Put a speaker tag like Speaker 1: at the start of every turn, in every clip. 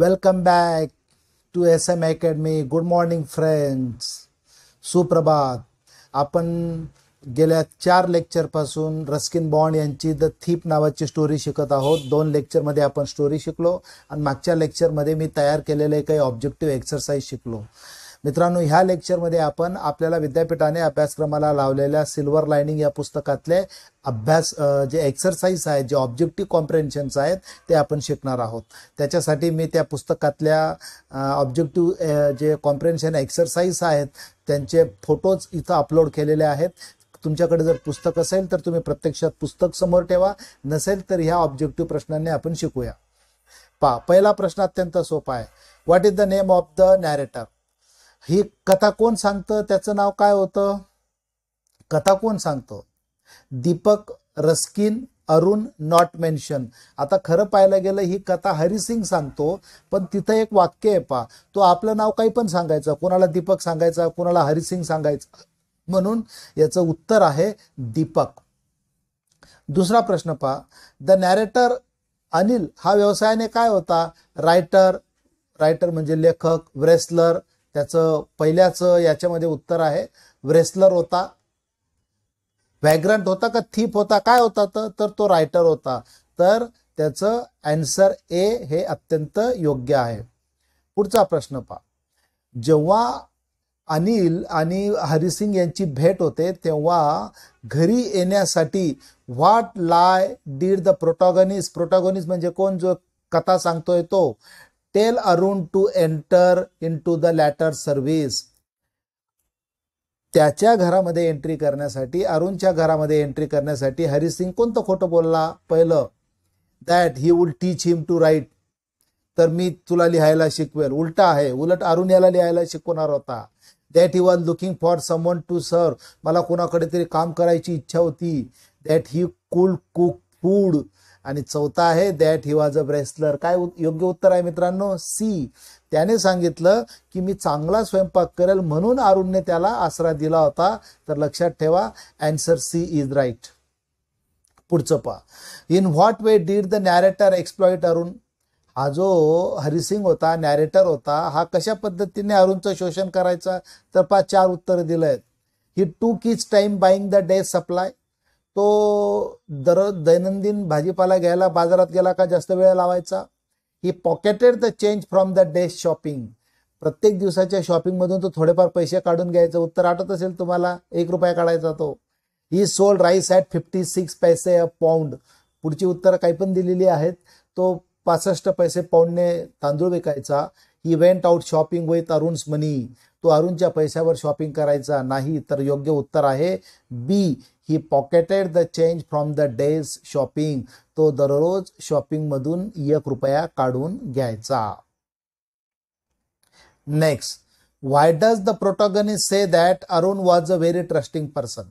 Speaker 1: Welcome back to SM Academy. Good morning friends सुप्रभात आपण गेल्या चार लेक्चरपासून रस्किन बॉन्ड यांची द थीप नावाची स्टोरी शिकत आहोत दोन लेक्चरमध्ये आपण स्टोरी शिकलो आणि मागच्या लेक्चरमध्ये मी तयार केलेले काही ऑब्जेक्टिव्ह एक्सरसाइज शिकलो मित्रांनो ह्या लेक्चरमध्ये आपण आपल्याला विद्यापीठाने अभ्यासक्रमाला लावलेल्या सिल्वर लाइनिंग या पुस्तकातले अभ्यास जे एक्सरसाइज आहेत जे ऑब्जेक्टिव्ह कॉम्प्रेन्शन्स आहेत ते आपण शिकणार आहोत त्याच्यासाठी मी त्या पुस्तकातल्या ऑब्जेक्टिव्ह जे कॉम्प्रेन्शन एक्सरसाइज आहेत त्यांचे फोटोज इथं अपलोड केलेले आहेत तुमच्याकडे जर पुस्तक असेल तर तुम्ही प्रत्यक्षात पुस्तक समोर ठेवा नसेल तर ह्या ऑब्जेक्टिव्ह प्रश्नांनी आपण शिकूया पा पहिला प्रश्न अत्यंत सोपा आहे what is the name of the narrator ही कथा कोण सांगतं त्याचं नाव काय होतं कथा कोण सांगतो Deepak Ruskin Arun not mention आता खरं पाहायला गेलं ही कथा हरिसिंग सांगतो पण तिथं एक वाक्य आहे पा तो आपलं नाव काही पण सांगायचं कोणाला दीपक सांगायचा कोणाला हरिसिंग सांगायचं म्हणून याचं उत्तर आहे दीपक दुसरा प्रश्न पहा द नॅरेटर अनिल हा व्यवसायाने काय होता रायटर रायटर म्हणजे लेखक व्रेसलर त्याचं पहिल्याच याच्यामध्ये उत्तर आहे रेसलर होता व्हॅग्रंट होता का थीप होता काय होता तर तो रायटर होता तर त्याचं अँसर ए हे अत्यंत योग्य आहे पुढचा प्रश्न पहा जेव्हा अनिल आणि हरिसिंग यांची भेट होते तेव्हा घरी येण्यासाठी what lie did the protagonist protagonist म्हणजे कोण जो कथा सांगतोय तो Tell Arun to enter into the latter service. त्याच्या घरामध्ये एंट्री करण्यासाठी अरुणच्या घरामध्ये एंट्री करण्यासाठी हरिसिंग कोणतं खोटं बोलला पहिलं that he will teach him to write तर मी तुला लिहायला शिकवेल उलट आहे उलट अरुण याला लिहायला शिकवणार होता that he was looking for someone to sir मला कोणाकडे तरी काम करायची इच्छा होती that he could cook food आणि चौथा आहे दॅट ही वॉज अ ब्रेस्लर काय योग्य उत्तर आहे मित्रांनो सी त्याने सांगितलं की मी चांगला स्वयंपाक करेल म्हणून अरुणने त्याला आसरा दिला होता तर लक्षात ठेवा अँसर सी इज राईट पुढचं पहा in what way did the narrator exploit Arun हा जो हरिसिंग होता नॅरेटर होता हा कशा पद्धतीने अरुणचं शोषण करायचा तर पाच चार उत्तरं दिलं आहेत he took his time buying the day supply तो दर दैनंदिन भाजीपाला घ्यायला बाजारात गेला का जास्त वेळ लावायचा he pocketed the change from the day shopping प्रत्येक दिवसाच्या शॉपिंगमधून तो थोडेफार पैसे काढून घ्यायचं उत्तर आठत असेल तुम्हाला एक रुपया काढायचा तो he sold rice at fifty six पैसे अ पाऊंड पुढची उत्तरं काही पण दिलेली आहेत तो पासष्ट पैसे पाऊंडने तांदूळ विकायचा he went out shopping with Arun's money तो अरुणच्या पैशावर शॉपिंग करायचा नाही तर योग्य उत्तर आहे B he pocketed the change from the day's shopping तो दररोज शॉपिंगमधून एक रुपया काढून घ्यायचा next why does the protagonist say that Arun was a very trusting person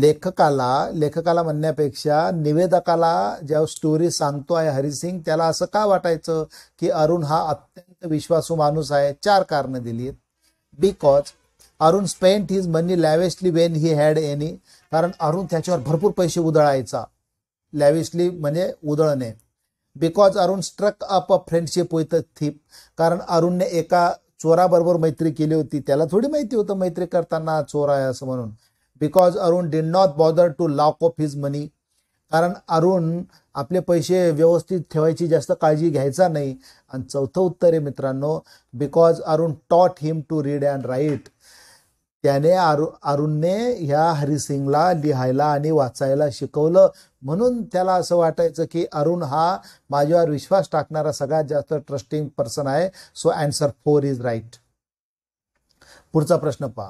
Speaker 1: लेखकाला लेखकाला म्हणण्यापेक्षा निवेदकाला ज्या स्टोरी सांगतो आहे हरिसिंग त्याला असं का वाटायचं की अरुण हा अत्यंत विश्वासू माणूस आहे चार कारणं दिलीत because Arun spent his money lavishly when he had any कारण अरुण त्याच्यावर भरपूर पैसे उधळायचा लॅविशली म्हणजे उधळणे because Arun struck up a friendship with a thief कारण अरुणने एका चोराबरोबर मैत्री केली होती त्याला थोडी माहिती होतं मैत्री करताना चोर आहे असं म्हणून because Arun did not bother to lock off his money कारण अरुण आपले पैसे व्यवस्थित ठेवायची जास्त काळजी घ्यायचा नाही आणि चौथं उत्तर आहे मित्रांनो because Arun taught him to read and write त्याने अरु अरुणने ह्या हरिसिंगला लिहायला आणि वाचायला शिकवलं म्हणून त्याला असं वाटायचं की अरुण हा माझ्यावर विश्वास टाकणारा सगळ्यात जास्त ट्रस्टिंग पर्सन आहे so answer four is right पुढचा प्रश्न पहा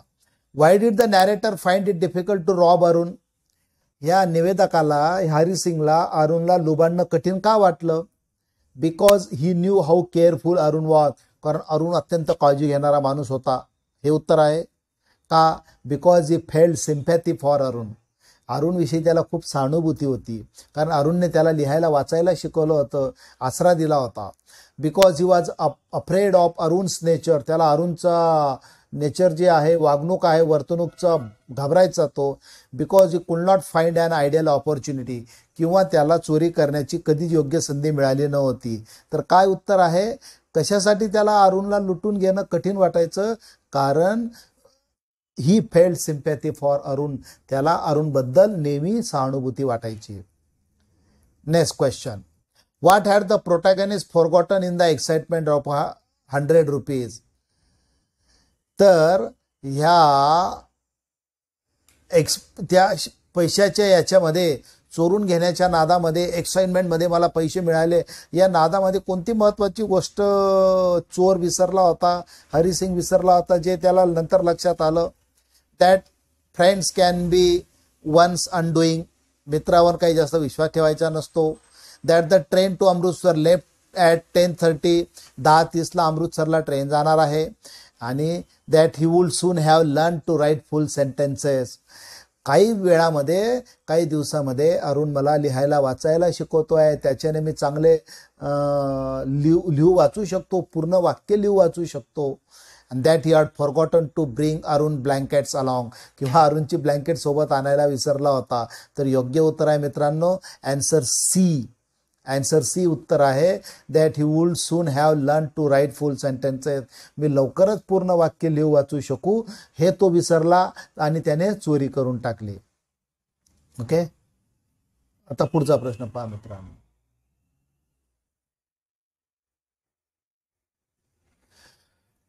Speaker 1: why did the narrator find it difficult to rob Arun या निवेदकाला हरिसिंगला अरुणला लुबाडणं कठीण का वाटलं because he knew how careful Arun was कारण अरुण अत्यंत काळजी घेणारा माणूस होता हे उत्तर आहे का because he felt sympathy for Arun अरुणविषयी त्याला खूप सहानुभूती होती कारण अरुणने त्याला लिहायला वाचायला शिकवलं होतं आसरा दिला होता because he was afraid of Arun's nature त्याला अरुणचा नेचर जे आहे वागणूक आहे वर्तणूकचा घाबरायचा तो because you could not find an ideal opportunity किंवा त्याला चोरी करण्याची कधीच योग्य संधी मिळाली नव्हती तर काय उत्तर आहे कशासाठी त्याला अरुणला लुटून घेणं कठीण वाटायचं कारण he felt sympathy for Arun त्याला अरुणबद्दल नेहमी सहानुभूती वाटायची next question what had the for forgotten in the excitement of hundred rupees तर ह्या एक्स त्या पैशाच्या याच्यामध्ये चोरून घेण्याच्या नादामध्ये एक्साइटमेंटमध्ये मला पैसे मिळाले या नादामध्ये कोणती महत्त्वाची गोष्ट चोर विसरला होता हरिसिंग विसरला होता जे त्याला नंतर लक्षात आलं that friends can be one's undoing मित्रावर काही जास्त विश्वास ठेवायचा नसतो that the train to Amritsar left at ten thirty दहा तीसला अमृतसरला ट्रेन जाणार आहे आणि that he would soon have learn to write full sentences काही वेळामध्ये काही दिवसामध्ये अरुण मला लिहायला वाचायला शिकवतो आहे त्याच्याने मी चांगले लिहू लिहू वाचू शकतो पूर्ण वाक्य लिहू वाचू शकतो and that he had forgotten to bring Arun blankets along किंवा अरुणची ब्लँकेट सोबत आणायला विसरला होता तर योग्य उत्तर आहे मित्रांनो अँसर सी अँसर सी उत्तर आहे that he would soon have learn to write full sentences मी लवकरच पूर्ण वाक्य लिहू वाचू शकू हे तो विसरला आणि त्याने चोरी करून टाकली ओके आता पुढचा प्रश्न पहा मित्रांनो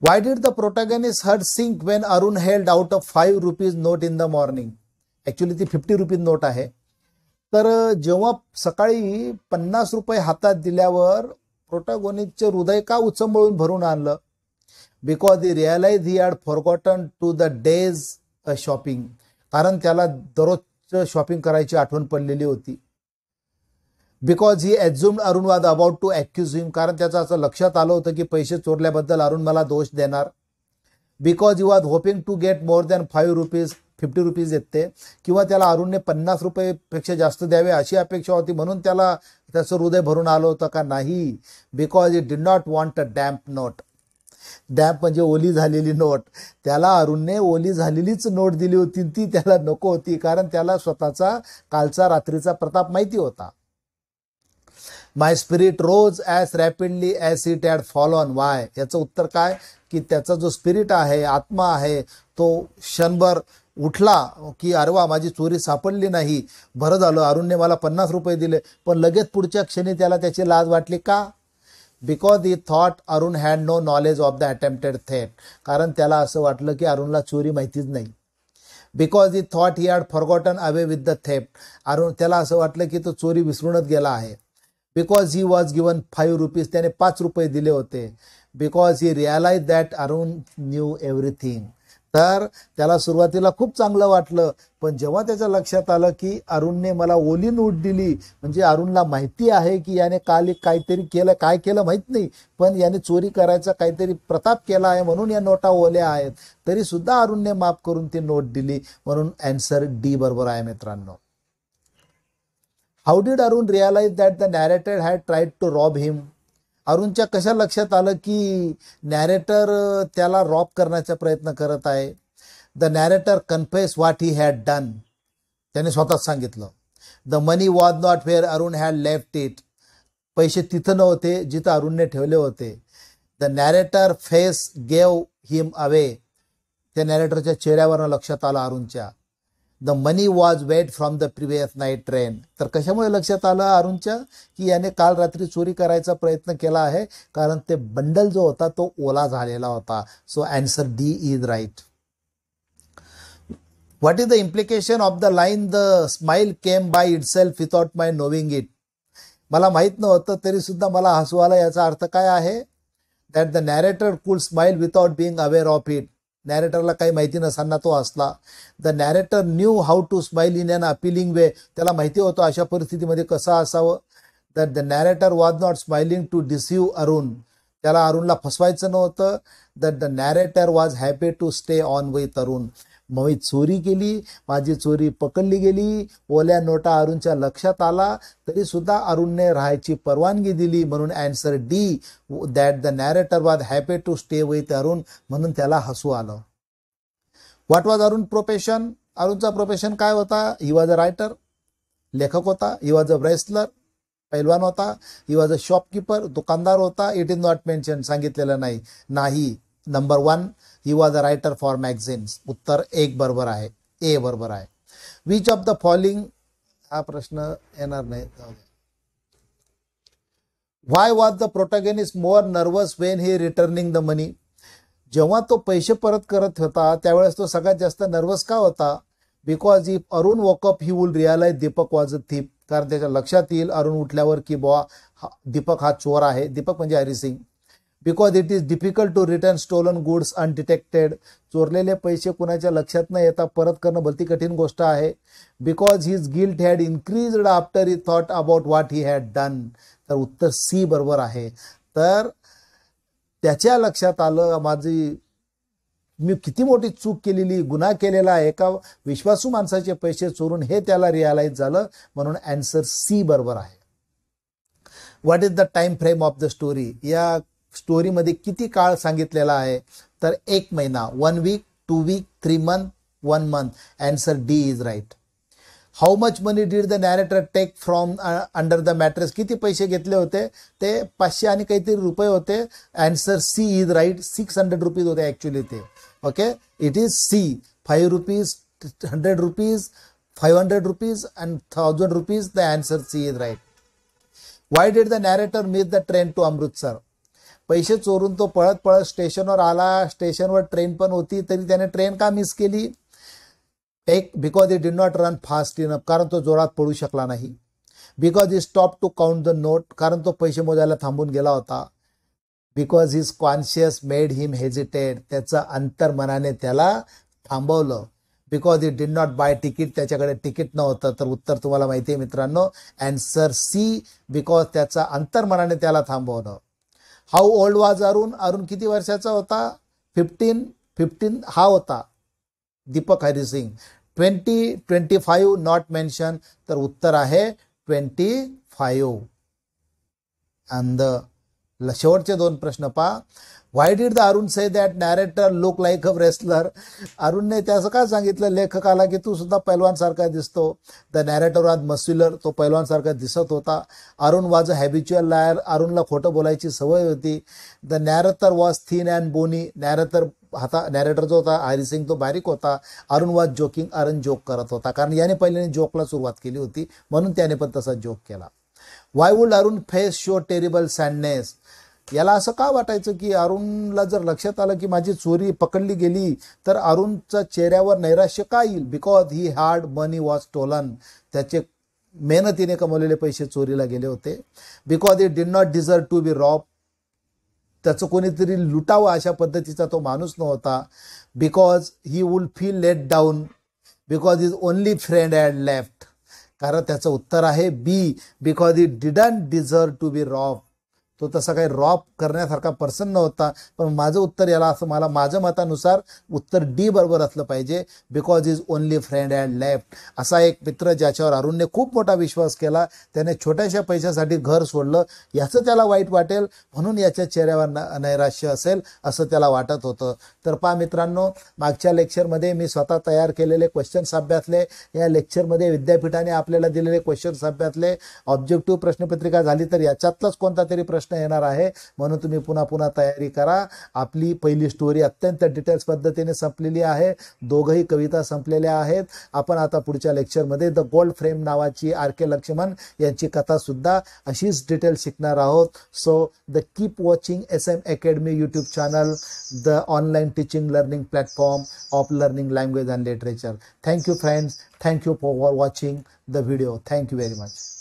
Speaker 1: why did the protagonist's heart sink when Arun held out of five rupees note in the morning actually ती फिफ्टी रुपीज नोट आहे तर जेव्हा सकाळी पन्नास रुपये हातात दिल्यावर प्रोटागोनिस्टचे हृदय का उचंबळून भरून आणलं because he realise he had forgotten to the day's shopping कारण त्याला दररोजचं शॉपिंग करायची आठवण पडलेली होती बिकॉज ही अज्युम्ड अरुण वाज अबाउट टू अक्यूज हिम कारण त्याचं असं लक्षात आलं होतं की पैसे चोरल्याबद्दल अरुण मला दोष देणार because you was hoping to get more than five rupees fifty rupees येते किंवा त्याला अरुणने पन्नास रुपयेपेक्षा जास्त द्यावे अशी अपेक्षा होती म्हणून त्याला त्याचं हृदय भरून आलं होतं का नाही because you did not want a damp note damp म्हणजे ओली झालेली नोट त्याला अरुणने ओली झालेलीच नोट दिली होती ती त्याला नको होती कारण त्याला स्वतःचा कालचा रात्रीचा प्रताप माहिती होता my spirit rose as rapidly as it had follow on why याचं उत्तर काय की त्याचा जो स्पिरिट आहे आत्मा आहे तो क्षणभर उठला की अरवा माझी चोरी सापडली नाही बरं झालं अरुणने मला पन्नास रुपये दिले पण लगेच पुढच्या क्षणी त्याला त्याची लाज वाटली का because he thought Arun had no knowledge of the attempted थेट कारण त्याला असं वाटलं की अरुणला चोरी माहितीच नाही because he thought he had forgotten away with the theft Arun त्याला असं वाटलं की तो चोरी विसरूनच गेला आहे because he was given five rupees त्याने पाच रुपये दिले होते because he realise that Arun knew everything तर त्याला सुरुवातीला खूप चांगलं वाटलं पण जेव्हा त्याच्या लक्षात आलं की अरुणने मला ओली नोट दिली म्हणजे अरुणला माहिती आहे की याने काल काहीतरी केलं काय केलं माहीत नाही पण याने चोरी करायचा काहीतरी प्रताप केला आहे म्हणून या नोटा ओल्या आहेत तरी सुद्धा अरुणने माफ करून ती नोट दिली म्हणून अँसर डी बरोबर आहे मित्रांनो how did Arun realise that the narrator had tried to rob him अरुणच्या कशा लक्षात आलं की नॅरेटर त्याला रॉब करण्याचा प्रयत्न करत आहे the narrator confess what he had done त्याने स्वतःच सांगितलं the money was not where Arun had left it पैसे तिथं नव्हते जिथं अरुणने ठेवले होते the narrator face gave him away त्या नॅरेटरच्या चेहऱ्यावरनं लक्षात आलं अरुणच्या the money was wet from the previous night train तर कशामुळे लक्षात आलं अरुणच्या की याने काल रात्री चोरी करायचा प्रयत्न केला आहे कारण ते बंडल जो होता तो ओला झालेला होता so answer D is right what is the implication of the line the smile came by itself without my knowing it मला माहीत नव्हतं तरी सुद्धा मला हसू आला याचा अर्थ काय आहे that the narrator could smile without being aware of it नॅरेटरला काही माहिती नसताना तो असला the narrator knew how to smile in an appealing way त्याला माहिती होतं अशा परिस्थितीमध्ये कसं असावं the the narrator was not smiling to deceive Arun त्याला अरुणला फसवायचं नव्हतं that the narrator was happy to stay on with Arun मवीत चोरी केली माझी चोरी पकडली गेली ओल्या नोटा अरुणच्या लक्षात आला तरी सुद्धा अरुणने राहायची परवानगी दिली म्हणून answer D that the narrator was happy to stay with Arun म्हणून त्याला हसू आलं व्हॉट वॉज अरुण प्रोफेशन अरुणचा प्रोफेशन काय होता ही वॉज अ रायटर लेखक होता ही वॉज अ ब्रेसलर पैलवान होता ही वॉज अ शॉपकीपर दुकानदार होता इट इज नॉट मेन्शन सांगितलेलं नाही नाही number one he was a writer for magazines उत्तर एक बरोबर आहे ए बरोबर आहे विच ऑफ द फॉलिंग हा प्रश्न येणार नाही why was the protagonist more nervous when he returning the money जेव्हा तो पैसे परत करत होता त्यावेळेस तो सगळ्यात जास्त नर्वस का होता because if Arun woke up he would realise Deepak was a thief कारण त्याच्या लक्षात येईल अरुण उठल्यावर की बॉ दीपक हा चोर आहे दीपक म्हणजे Harisingh because it is difficult to return stolen goods undetected चोरलेले पैसे कुणाच्या लक्षात न येता परत करणं भलती कठीण गोष्ट आहे because his guilt had increased after he thought about what he had done तर उत्तर सी बरोबर आहे तर त्याच्या लक्षात आलं माझी मी किती मोठी चूक केलेली गुन्हा केलेला आहे एका विश्वासू माणसाचे पैसे चोरून हे त्याला रिअलाइज झालं म्हणून अँसर सी बरोबर आहे what is the time frame of the story या स्टोरीमध्ये किती काळ सांगितलेला आहे तर एक महिना one week two week three month one month answer D is right how much money did the narrator take from under the mattress किती पैसे घेतले होते ते पाचशे आणि काहीतरी रुपये होते answer C is right six hundred rupees होते ॲक्च्युली ते okay it is C five rupees hundred rupees five hundred rupees and thousand rupees the answer C is right why did the narrator miss the train to Amritsar पैसे चोरून तो पळत पळत स्टेशनवर आला स्टेशनवर ट्रेन पण होती तरी त्याने ट्रेन का मिस केली एक because he did not run fast enough कारण तो जोरात पळू शकला नाही because he stop to count the note कारण तो पैसे मोजायला थांबून गेला होता because his conscious made him hesitated त्याचं अंतर्मनाने त्याला थांबवलं because he did not buy ticket त्याच्याकडे तिकीट नव्हतं तर उत्तर तुम्हाला माहिती आहे मित्रांनो अँसर सी बिकॉज त्याचा अंतर्मनाने त्याला थांबवलं हाऊ ओल्ड वाज अरुण अरुण किती वर्षाचा होता फिफ्टीन फिफ्टीन हा होता Deepak Harisingh twenty twenty five not mention तर उत्तर आहे ट्वेंटी फाईव्ह अँड द शेवटचे दोन प्रश्न पहा why did the Arun say that director look like a wrestler अरुणने त्याचं काय सांगितलं लेखकाला की तू सुद्धा पैलवानसारखा दिसतो द नॅरेटर वाज मस्युलर तो पैलवानसारखा दिसत होता अरुण वाज अ हॅबिच्युअल लायर अरुणला खोटं बोलायची सवय होती the narrator was thin and bony narrator हाता नॅरेटर जो होता हरिसिंग सिंग तो बारीक होता अरुण वाज जोकिंग अरुण जोक करत होता कारण याने पहिल्याने जोकला सुरुवात केली होती म्हणून त्याने पण तसा जोक केला why would Arun face show terrible sadness याला असं का वाटायचं की अरुणला जर लक्षात आलं की माझी चोरी पकडली गेली तर अरुणच्या चेहऱ्यावर नैराश्य का येईल because he hard money was stolen त्याचे मेहनतीने कमवलेले पैसे चोरीला गेले होते because it did not deserve to be rob त्याचं कोणीतरी लुटावं अशा पद्धतीचा तो माणूस नव्हता because he would feel let down because is only friend and left कारण त्याचं उत्तर आहे B because it didn't deserve to be rob तो तसा काही रॉप करण्यासारखा पर्सन नव्हता पण माझं उत्तर याला असं मला माझ्या मतानुसार उत्तर डी बरोबर असलं पाहिजे because is only friend and left असा एक मित्र ज्याच्यावर अरुणने खूप मोठा विश्वास केला त्याने छोट्याशा पैशासाठी घर सोडलं याचं त्याला वाईट वाटेल म्हणून याच्या चेहऱ्यावर नैराश्य असेल असं त्याला वाटत होतं तर पा मित्रांनो मागच्या लेक्चरमध्ये मी स्वतः तयार केलेले क्वेश्चन्स अभ्यासले या लेक्चरमध्ये विद्यापीठाने आपल्याला दिलेले क्वेश्चन्स अभ्यासले ऑब्जेक्टिव्ह प्रश्नपत्रिका झाली तर याच्यातलाच कोणता तरी प्रश्न प्रश्न येणार आहे म्हणून तुम्ही पुन्हा पुन्हा तयारी करा आपली पहिली स्टोरी अत्यंत डिटेल्स पद्धतीने संपलेली आहे दोघंही कविता संपलेल्या आहेत आपण आता पुढच्या लेक्चरमध्ये द गोल्ड फ्रेम नावाची आर के लक्ष्मण यांची कथासुद्धा अशीच डिटेल शिकणार आहोत so the keep watching S M academy YouTube channel the online teaching learning platform of learning language and literature thank you friends thank you for watching the video thank you very much